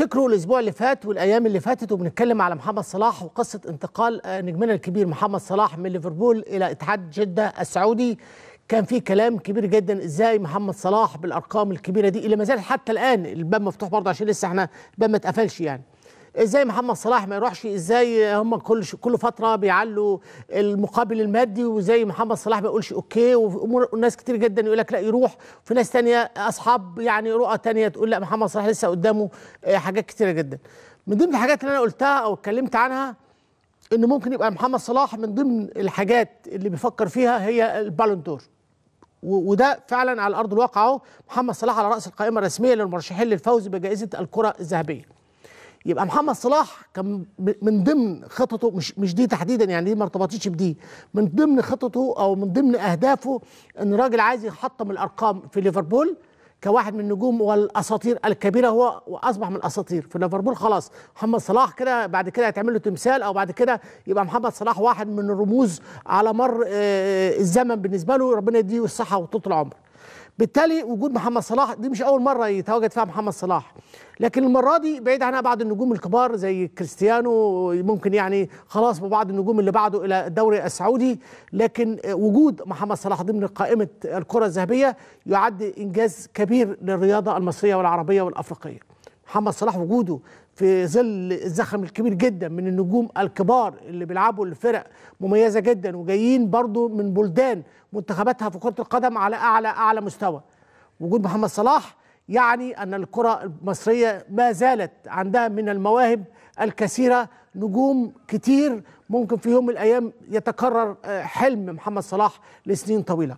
تفتكروا الاسبوع اللي فات والايام اللي فاتت وبنتكلم على محمد صلاح وقصه انتقال نجمنا الكبير محمد صلاح من ليفربول الى اتحاد جده السعودي كان في كلام كبير جدا ازاي محمد صلاح بالارقام الكبيره دي اللي ما زالت حتى الان الباب مفتوح برضه عشان لسه احنا الباب ما اتقفلش يعني ازاي محمد صلاح ما يروحش ازاي هم كل كل فتره بيعلوا المقابل المادي وازاي محمد صلاح ما يقولش اوكي وناس كتير جدا يقول لك لا يروح في ناس تانية اصحاب يعني رؤى تانية تقول لا محمد صلاح لسه قدامه آه، حاجات كتيره جدا من ضمن الحاجات اللي انا قلتها او اتكلمت عنها ان ممكن يبقى محمد صلاح من ضمن الحاجات اللي بيفكر فيها هي البالون دور وده فعلا على ارض الواقع اهو محمد صلاح على راس القائمه الرسميه للمرشحين للفوز بجائزه الكره الذهبيه يبقى محمد صلاح كان من ضمن خططه مش مش دي تحديدا يعني دي ما ارتبطتش بدي من ضمن خططه او من ضمن اهدافه ان راجل عايز يحطم الارقام في ليفربول كواحد من النجوم والاساطير الكبيره هو واصبح من الاساطير في ليفربول خلاص محمد صلاح كده بعد كده هيتعمل له تمثال او بعد كده يبقى محمد صلاح واحد من الرموز على مر آه، الزمن بالنسبه له ربنا يديه الصحه وطول العمر بالتالي وجود محمد صلاح دي مش اول مره يتواجد فيها محمد صلاح لكن المره دي بعيد عنها بعض النجوم الكبار زي كريستيانو ممكن يعني خلاص وبعض النجوم اللي بعده الى الدوري السعودي لكن وجود محمد صلاح ضمن قائمه الكره الذهبيه يعد انجاز كبير للرياضه المصريه والعربيه والافريقيه محمد صلاح وجوده في ظل الزخم الكبير جدا من النجوم الكبار اللي بيلعبوا الفرق مميزه جدا وجايين برضو من بلدان منتخباتها في كره القدم على اعلى اعلى مستوى وجود محمد صلاح يعني ان الكره المصريه ما زالت عندها من المواهب الكثيره نجوم كتير ممكن في يوم من الايام يتكرر آه، حلم محمد صلاح لسنين طويله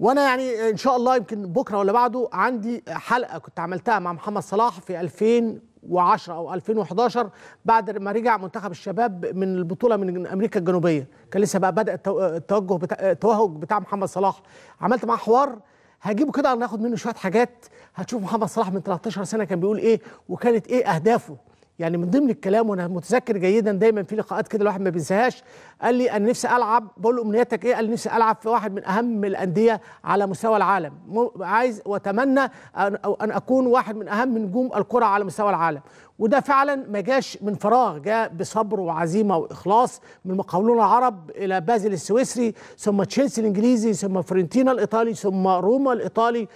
وانا يعني ان شاء الله يمكن بكره ولا بعده عندي حلقه كنت عملتها مع محمد صلاح في 2010 او 2011 بعد ما رجع منتخب الشباب من البطوله من امريكا الجنوبيه كان لسه بقى بدا التوجه بتاع التوهج بتاع محمد صلاح عملت معاه حوار هجيبه كده ناخد منه شويه حاجات هتشوف محمد صلاح من 13 سنه كان بيقول ايه وكانت ايه اهدافه يعني من ضمن الكلام وانا متذكر جيدا دايما في لقاءات كده الواحد ما بينساهاش قال لي انا نفسي العب بقول له امنياتك ايه؟ قال لي نفسي العب في واحد من اهم الانديه على مستوى العالم عايز واتمنى ان اكون واحد من اهم نجوم الكره على مستوى العالم وده فعلا ما جاش من فراغ جاء بصبر وعزيمه واخلاص من مقاولون العرب الى بازل السويسري ثم تشيلسي الانجليزي ثم فرنتينا الايطالي ثم روما الايطالي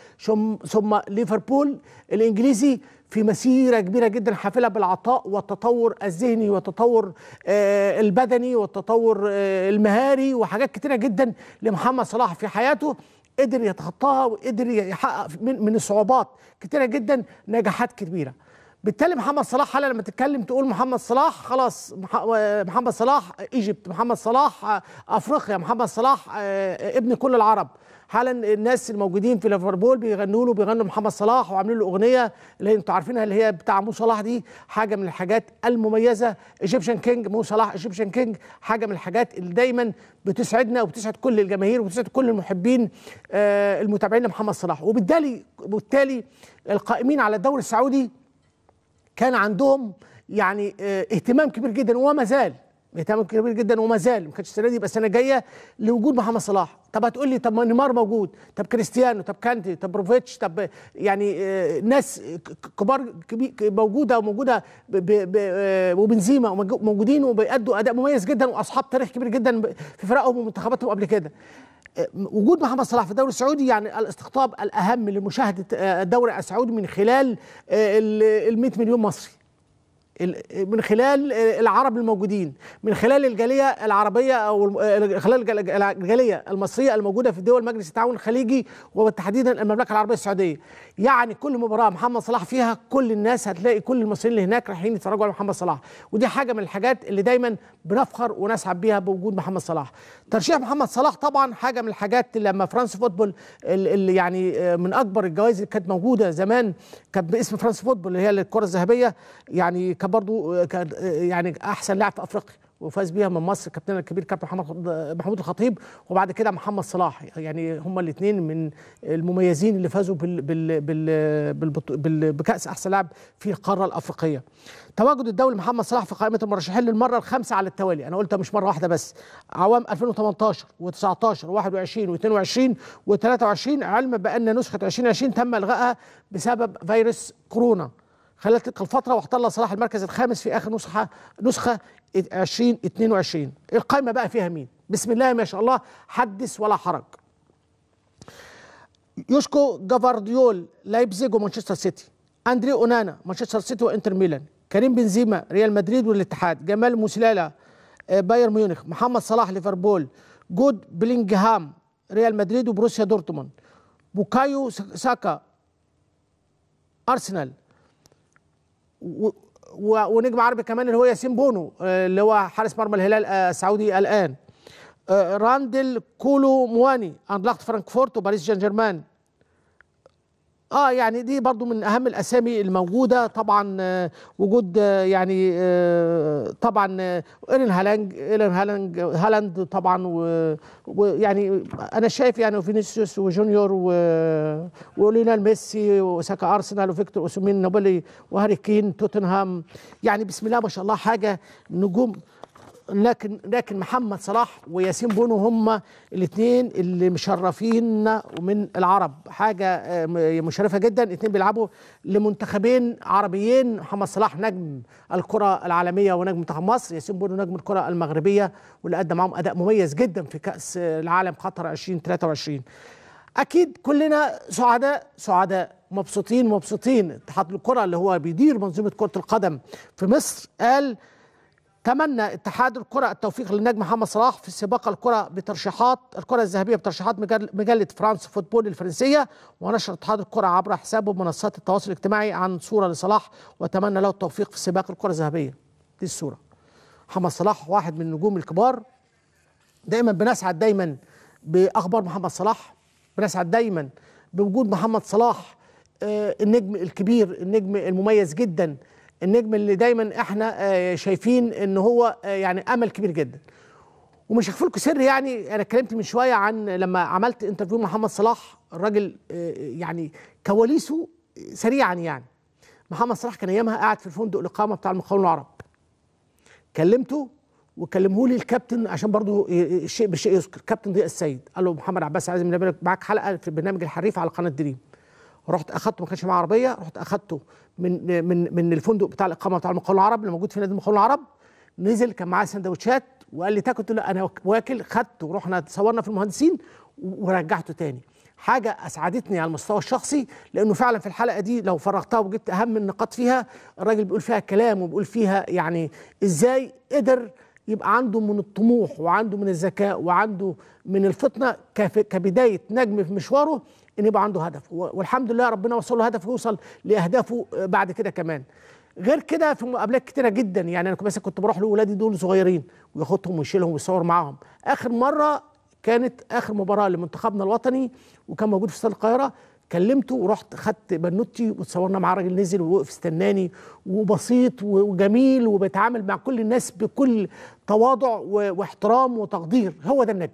ثم ليفربول الانجليزي في مسيره كبيره جدا حافله بالعطاء والتطور الذهني والتطور آه، البدني والتطور آه، المهاري وحاجات كتيره جدا لمحمد صلاح في حياته قدر يتخطاها وقدر يحقق من الصعوبات كتيره جدا نجاحات كبيره بالتالي محمد صلاح حالا لما تتكلم تقول محمد صلاح خلاص محمد صلاح ايجيبت محمد صلاح آه، افريقيا محمد صلاح آه، ابن كل العرب حالا الناس الموجودين في ليفربول بيغنوا له بيغنوا محمد صلاح وعاملين له اغنيه اللي انتوا عارفينها اللي هي بتاع مو صلاح دي حاجه من الحاجات المميزه ايجيبشن كينج مو صلاح ايجيبشن كينج حاجه من الحاجات اللي دايما بتسعدنا وبتسعد كل الجماهير وبتسعد كل المحبين آه، المتابعين لمحمد صلاح وبالتالي وبالتالي القائمين على الدوري السعودي كان عندهم يعني آه، اهتمام كبير جدا وما زال اهتمام كبير جدا وما زال ما كانش السنه دي يبقى السنه الجايه لوجود محمد صلاح طب هتقول لي طب ما نيمار موجود طب كريستيانو طب كانتي طب بروفيتش طب يعني آه، ناس كبار موجوده وموجوده آه، وبنزيما موجودين وبيأدوا اداء مميز جدا واصحاب تاريخ كبير جدا في فرقهم ومنتخباتهم قبل كده وجود محمد صلاح في الدوري السعودي يعني الاستقطاب الاهم لمشاهده آه، الدوري السعودي من خلال آه، ال 100 مليون مصري من خلال العرب الموجودين من خلال الجاليه العربيه او آه، خلال الجاليه المصريه الموجوده في دول مجلس التعاون الخليجي وتحديدا المملكه العربيه السعوديه يعني كل مباراه محمد صلاح فيها كل الناس هتلاقي كل المصريين اللي هناك رايحين يتفرجوا على محمد صلاح ودي حاجه من الحاجات اللي دايما بنفخر ونسعد بيها بوجود محمد صلاح ترشيح محمد صلاح طبعا حاجه من الحاجات لما فرانس فوتبول اللي يعني آه، من اكبر الجوائز اللي كانت موجوده زمان كانت باسم فرانس فوتبول اللي هي الكره الذهبيه يعني كان برضو آه، كان آه، يعني احسن لاعب في افريقيا وفاز بيها من مصر كابتننا الكبير كابتن محمد محمود الخطيب وبعد كده محمد صلاح يعني هما الاثنين من المميزين اللي فازوا بال بال بال بال بال بكاس احسن لاعب في القاره الافريقيه. تواجد الدولي محمد صلاح في قائمه المرشحين للمره الخامسه على التوالي، انا قلتها مش مره واحده بس. عوام 2018 و19 و21 و22 و23 علما بان نسخه 2020 تم الغائها بسبب فيروس كورونا. خلال تلك الفتره واحتل صلاح المركز الخامس في اخر نسخه نسخه 2022 القايمه بقى فيها مين بسم الله ما شاء الله حدث ولا حرج يوشكو جافارديول لايبزيج ومانشستر سيتي اندري اونانا مانشستر سيتي وانتر ميلان كريم بنزيما ريال مدريد والاتحاد جمال موسيلالا آه، بايرن ميونخ محمد صلاح ليفربول جود بلينجهام ريال مدريد وبروسيا دورتموند بوكايو ساكا ارسنال و... ونجم عربي كمان اللي هو ياسين بونو آه، اللي هو حارس مرمى الهلال آه، السعودي الان آه، راندل كولو مواني انطلقت فرانكفورت وباريس جان جيرمان اه يعني دي برضو من اهم الاسامي الموجوده طبعا آه، وجود آه، يعني آه، طبعا ايرن هالانج ايرن هالانج هالاند طبعا ويعني انا شايف يعني فينيسيوس وجونيور وليونيل ميسي وساكا ارسنال وفيكتور اوسومين نوبلي وهاري كين توتنهام يعني بسم الله ما شاء الله حاجه نجوم لكن لكن محمد صلاح وياسين بونو هم الاثنين اللي مشرفين من العرب حاجه آه، مشرفه جدا الاثنين بيلعبوا لمنتخبين عربيين محمد صلاح نجم الكره العالميه ونجم منتخب مصر ياسين بونو نجم الكره المغربيه واللي قدم معاهم اداء مميز جدا في كاس العالم قطر 2023 اكيد كلنا سعداء سعداء مبسوطين مبسوطين اتحاد الكره اللي هو بيدير منظومه كره القدم في مصر قال تمنى اتحاد الكرة التوفيق للنجم محمد صلاح في سباق الكرة بترشيحات الكرة الذهبية بترشيحات مجلة فرانس فوتبول الفرنسية ونشر اتحاد الكرة عبر حسابه منصات التواصل الاجتماعي عن صورة لصلاح وتمنى له التوفيق في سباق الكرة الذهبية دي الصورة محمد صلاح واحد من النجوم الكبار دايما بنسعد دايما بأخبار محمد صلاح بنسعد دايما بوجود محمد صلاح آه، النجم الكبير النجم المميز جدا النجم اللي دايما احنا آه، شايفين ان هو آه، يعني امل كبير جدا ومش هخفي لكم سر يعني انا اتكلمت من شويه عن لما عملت انترفيو محمد صلاح الراجل آه، يعني كواليسه سريعا يعني محمد صلاح كان ايامها قاعد في الفندق الاقامه بتاع المقاولون العرب كلمته وكلمه لي الكابتن عشان برضه الشيء بالشيء يذكر كابتن ضياء السيد قال له محمد عباس عايز معاك حلقه في برنامج الحريف على قناه دريم رحت اخدته ما كانش معاه عربيه رحت اخدته من من من الفندق بتاع الاقامه بتاع المقاول العرب اللي موجود في نادي المقاول العرب نزل كان معاه سندوتشات وقال لي تاكل قلت له انا واكل خدته ورحنا اتصورنا في المهندسين ورجعته تاني حاجة أسعدتني على المستوى الشخصي لأنه فعلا في الحلقة دي لو فرغتها وجبت أهم النقاط فيها الراجل بيقول فيها كلام وبيقول فيها يعني إزاي قدر يبقى عنده من الطموح وعنده من الذكاء وعنده من الفطنة كبداية نجم في مشواره ان يبقى عنده هدف والحمد لله ربنا وصل له هدف ويوصل لاهدافه آه، بعد كده كمان غير كده في مقابلات كتيره جدا يعني انا مثلا كنت بروح لاولادي دول صغيرين وياخدهم ويشيلهم ويصور معاهم اخر مره كانت اخر مباراه لمنتخبنا الوطني وكان موجود في استاد القاهره كلمته ورحت خدت بنوتي وتصورنا مع راجل نزل ووقف استناني وبسيط وجميل وبيتعامل مع كل الناس بكل تواضع واحترام وتقدير هو ده النجم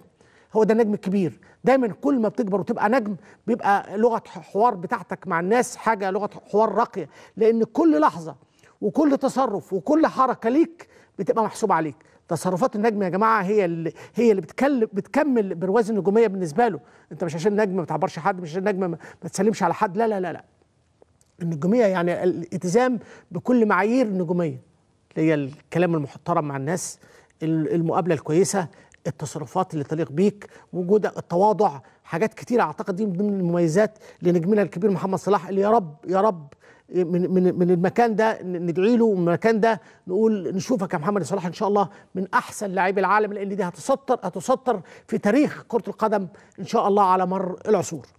هو ده النجم الكبير دايما كل ما بتكبر وتبقى نجم بيبقى لغه حوار بتاعتك مع الناس حاجه لغه حوار راقيه لان كل لحظه وكل تصرف وكل حركه ليك بتبقى محسوبه عليك تصرفات النجم يا جماعه هي اللي هي اللي بتكلم بتكمل برواز النجوميه بالنسبه له انت مش عشان نجم ما بتعبرش حد مش عشان نجم ما تسلمش على حد لا لا لا لا النجوميه يعني الالتزام بكل معايير النجوميه اللي هي الكلام المحترم مع الناس المقابله الكويسه التصرفات اللي تليق بيك وجودك التواضع حاجات كتيرة أعتقد دي من ضمن المميزات لنجمنا الكبير محمد صلاح اللي يا رب يا رب من من من المكان ده ندعي له ومن المكان ده نقول نشوفك يا محمد صلاح ان شاء الله من احسن لاعبي العالم لان دي هتسطر هتسطر في تاريخ كره القدم ان شاء الله على مر العصور